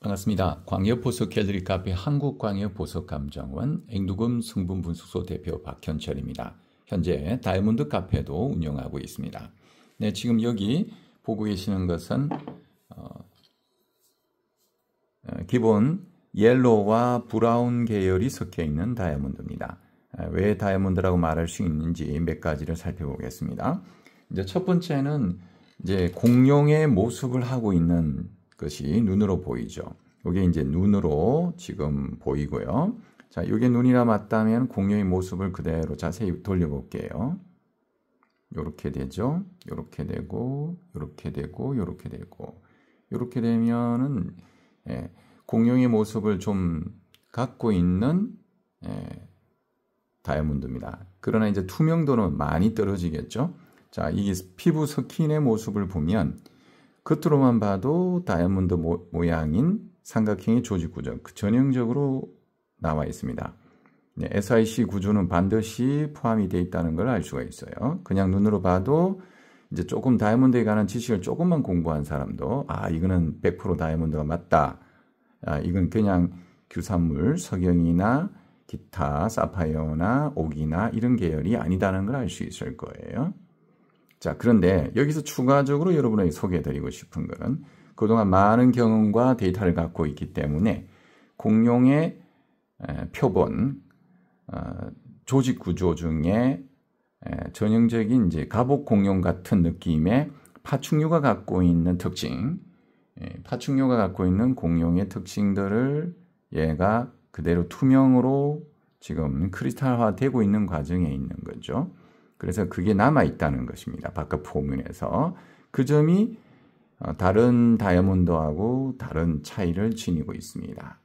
반갑습니다. 광역보석 갤러리 카페 한국광역보석감정원 앵두금 승분분수소 대표 박현철입니다. 현재 다이아몬드 카페도 운영하고 있습니다. 네, 지금 여기 보고 계시는 것은 어, 어 기본 옐로와 우 브라운 계열이 섞여 있는 다이아몬드입니다. 아, 왜 다이아몬드라고 말할 수 있는지 몇 가지를 살펴보겠습니다. 이제 첫 번째는 이제 공룡의 모습을 하고 있는 것이 눈으로 보이죠. 이게 이제 눈으로 지금 보이고요. 자, 이게 눈이라 맞다면 공룡의 모습을 그대로 자세히 돌려볼게요. 이렇게 되죠. 이렇게 되고, 이렇게 되고, 이렇게 되고, 이렇게 되면은 예, 공룡의 모습을 좀 갖고 있는 예, 다이아몬드입니다. 그러나 이제 투명도는 많이 떨어지겠죠. 자, 이게 피부 스킨의 모습을 보면 겉으로만 봐도 다이아몬드 모, 양인 삼각형의 조직 구조, 그 전형적으로 나와 있습니다. 네, SIC 구조는 반드시 포함이 되어 있다는 걸 알 수가 있어요. 그냥 눈으로 봐도 이제 조금 다이아몬드에 관한 지식을 조금만 공부한 사람도 아 이거는 100% 다이아몬드가 맞다. 아 이건 그냥 규산물, 석영이나 기타, 사파이어나 옥이나 이런 계열이 아니다는 걸 알 수 있을 거예요. 자, 그런데 여기서 추가적으로 여러분에게 소개해드리고 싶은 것은 그동안 많은 경험과 데이터를 갖고 있기 때문에 공룡의 표본, 어, 조직 구조 중에 전형적인 이제 갑옷 공룡 같은 느낌의 파충류가 갖고 있는 특징, 예, 파충류가 갖고 있는 공룡의 특징들을 얘가 그대로 투명으로 지금 크리스탈화 되고 있는 과정에 있는 거죠. 그래서 그게 남아 있다는 것입니다. 바깥 포문에서 그 점이 어, 다른 다이아몬드하고 다른 차이를 지니고 있습니다.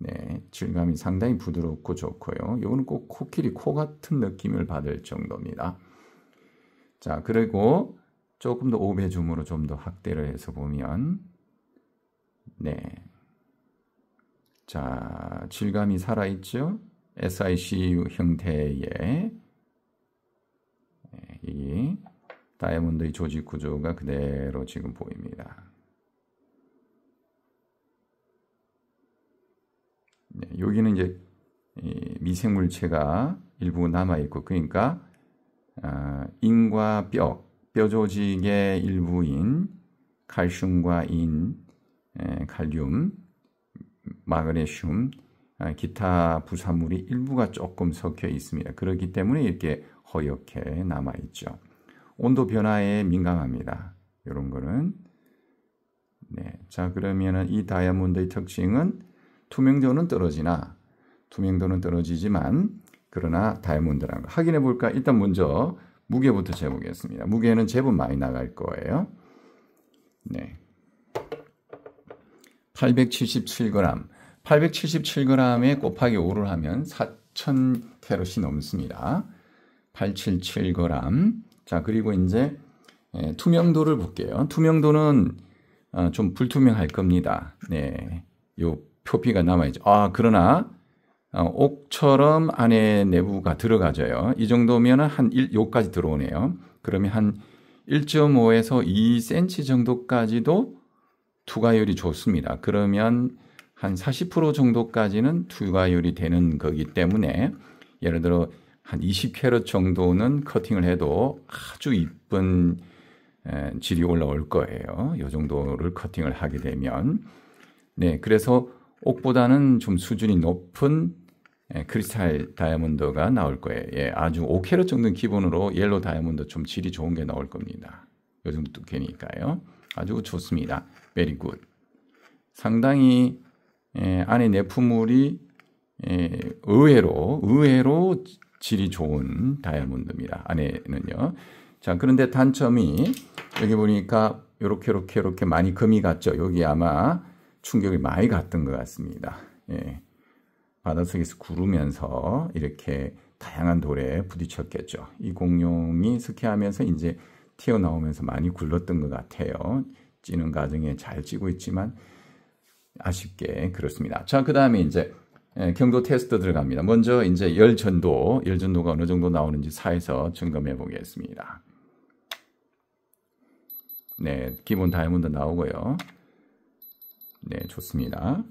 네, 질감이 상당히 부드럽고 좋고요. 이거는 꼭 코끼리 코 같은 느낌을 받을 정도입니다. 자, 그리고 조금 더 5배 줌으로 좀 더 확대를 해서 보면 네. 자, 질감이 살아있죠? SICU 형태의 이 다이아몬드의 조직 구조가 그대로 지금 보입니다. 네, 여기는 이제 미생물체가 일부 남아 있고 그러니까 아, 인과 뼈, 뼈 조직의 일부인 칼슘과 인, 칼륨, 마그네슘 아, 기타 부산물이 일부가 조금 섞여 있습니다. 그렇기 때문에 이렇게 허옇게 남아 있죠. 온도 변화에 민감합니다. 이런 거는 네. 자, 그러면은 이 다이아몬드의 특징은 투명도는 떨어지나 투명도는 떨어지지만 그러나 다이아몬드라는 거 확인해 볼까? 일단 먼저 무게부터 재보겠습니다. 무게는 제법 많이 나갈 거예요. 네. 877g. 877g에 곱하기 5를 하면 4,000캐럿이 넘습니다. 877g. 자, 그리고 이제 예, 투명도를 볼게요. 투명도는 어, 좀 불투명할 겁니다. 네. 요 표피가 남아있죠. 아, 그러나 어, 옥처럼 안에 내부가 들어가져요. 이 정도면 한 1, 요까지 들어오네요. 그러면 한 1.5에서 2cm 정도까지도 투과율이 좋습니다. 그러면 한40% 정도까지는 투과율이 되는 거기 때문에 예를 들어 한 20캐럿 정도는 커팅을 해도 아주 이쁜 질이 올라올 거예요. 이 정도를 커팅을 하게 되면 네 그래서 옥보다는 좀 수준이 높은 크리스탈 다이아몬드가 나올 거예요. 예, 아주 5캐럿 정도 는 기본으로 옐로 다이아몬드 좀 질이 좋은 게 나올 겁니다. 요즘 두께니까요. 아주 좋습니다. 메리 굿. 상당히 에, 예, 안에 내품물이 예, 의외로 의외로 질이 좋은 다이아몬드입니다. 안에는요. 자 그런데 단점이 여기 보니까 이렇게 이렇게 이렇게 많이 금이 갔죠. 여기 아마 충격이 많이 갔던 것 같습니다. 예. 바닷속에서 구르면서 이렇게 다양한 돌에 부딪혔겠죠. 이 공룡이 스키하면서 이제 튀어나오면서 많이 굴렀던 것 같아요. 찌는 과정에 잘 찌고 있지만 아쉽게 그렇습니다. 자, 그 다음에 이제 예, 경도 테스트 들어갑니다. 먼저 이제 열 전도, 열 전도가 어느 정도 나오는지 사에서 점검해 보겠습니다. 네, 기본 다이아몬드 나오고요. 네, 좋습니다.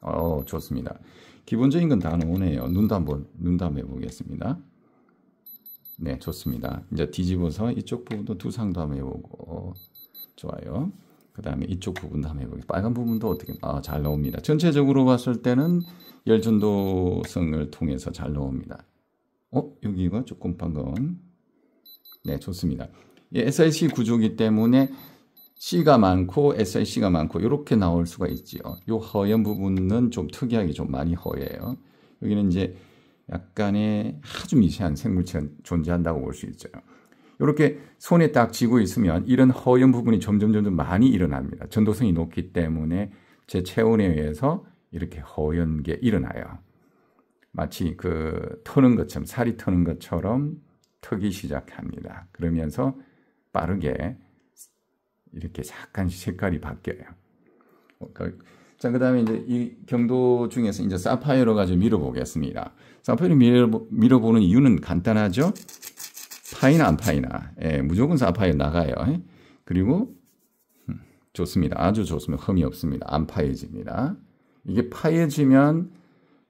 어, 좋습니다. 기본적인 건 다 나오네요. 눈도 한번 눈도 한번 해보겠습니다. 네, 좋습니다. 이제 뒤집어서 이쪽 부분도 두 상도 한번 해보고 좋아요. 그 다음에 이쪽 부분도 한번 해보겠습니다. 빨간 부분도 어떻게, 아, 잘 나옵니다. 전체적으로 봤을 때는 열전도성을 통해서 잘 나옵니다. 어, 여기가 조금 방금. 네, 좋습니다. 예, SIC 구조기 때문에 C가 많고 SIC가 많고 이렇게 나올 수가 있지요. 요 허연 부분은 좀 특이하게 좀 많이 허예요. 여기는 이제 약간의 아주 미세한 생물체가 존재한다고 볼수있어요 이렇게 손에 딱 쥐고 있으면 이런 허연 부분이 점점 점점 많이 일어납니다. 전도성이 높기 때문에 제 체온에 의해서 이렇게 허연 게 일어나요. 마치 그 터는 것처럼 살이 터는 것처럼 터기 시작합니다. 그러면서 빠르게 이렇게 약간 색깔이 바뀌어요. 어, 그, 자, 그 다음에 이제 이 경도 중에서 이제 사파이어로 가지고 밀어보겠습니다. 사파이어를 밀어보는 이유는 간단하죠? 파이나 안 파이나. 예, 무조건 사파이 나가요. 예? 그리고 음, 좋습니다. 아주 좋습니다. 흠이 없습니다. 안 파여집니다. 이게 파여지면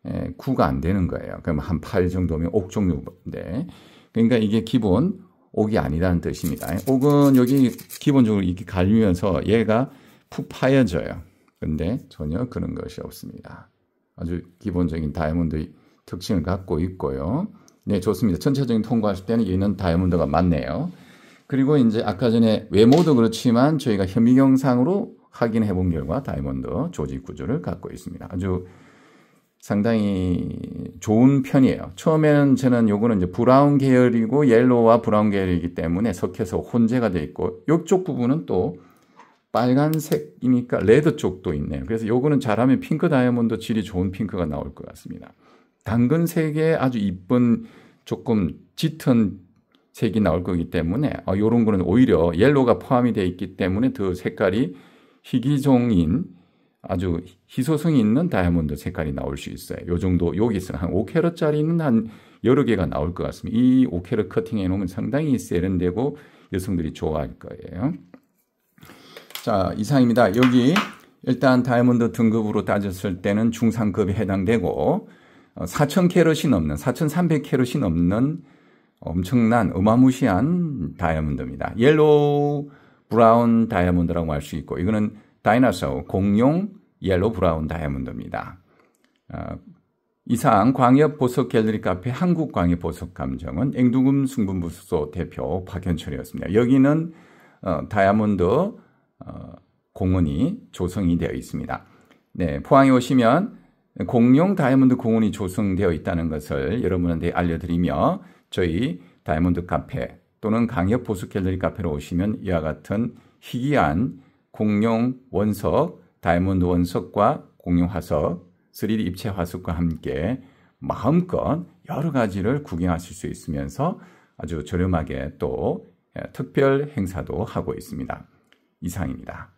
예, 9가 안 되는 거예요. 그럼 한 8 정도면 옥종류인데. 그러니까 이게 기본 옥이 아니라는 뜻입니다. 예, 옥은 여기 기본적으로 이렇게 갈리면서 얘가 푹 파여져요. 근데 전혀 그런 것이 없습니다. 아주 기본적인 다이아몬드 특징을 갖고 있고요. 네, 좋습니다. 전체적인 통과할 때는 얘는 다이아몬드가 맞네요. 그리고 이제 아까 전에 외모도 그렇지만 저희가 현미경상으로 확인해 본 결과 다이아몬드 조직 구조를 갖고 있습니다. 아주 상당히 좋은 편이에요. 처음에는 저는 요거는 이제 브라운 계열이고 옐로우와 브라운 계열이기 때문에 섞여서 혼재가 되어 있고 요쪽 부분은 또 빨간색이니까 레드 쪽도 있네요. 그래서 요거는 잘하면 핑크 다이아몬드 질이 좋은 핑크가 나올 것 같습니다. 당근 색에 아주 이쁜 조금 짙은 색이 나올 거기 때문에 어, 이런 거는 오히려 옐로가 포함이 되어 있기 때문에 더 색깔이 희귀종인 아주 희소성이 있는 다이아몬드 색깔이 나올 수 있어요. 요 정도 여기 서한 5캐럿짜리는 한 여러 개가 나올 것 같습니다. 이 5캐럿 커팅해 놓으면 상당히 세련되고 여성들이 좋아할 거예요. 자, 이상입니다. 여기 일단 다이아몬드 등급으로 따졌을 때는 중상급에 해당되고 4 0 0 0 캐럿이 넘는 4,300 캐럿이 넘는 엄청난 어마무시한 다이아몬드입니다. 옐로우 브라운 다이아몬드라고 할 수 있고 이거는 다이나소 공룡 옐로우 브라운 다이아몬드입니다. 어, 이상 광역 보석 갤러리 카페 한국 광역 보석 감정은 앵두금 승분부소 대표 박현철이었습니다. 여기는 어, 다이아몬드 어, 공원이 조성이 되어 있습니다. 네, 포항에 오시면 공룡 다이아몬드 공원이 조성되어 있다는 것을 여러분한테 알려드리며 저희 다이아몬드 카페 또는 강협 보수 갤러리 카페로 오시면 이와 같은 희귀한 공룡 원석, 다이아몬드 원석과 공룡 화석, 3D 입체 화석과 함께 마음껏 여러 가지를 구경하실 수 있으면서 아주 저렴하게 또 예, 특별 행사도 하고 있습니다. 이상입니다.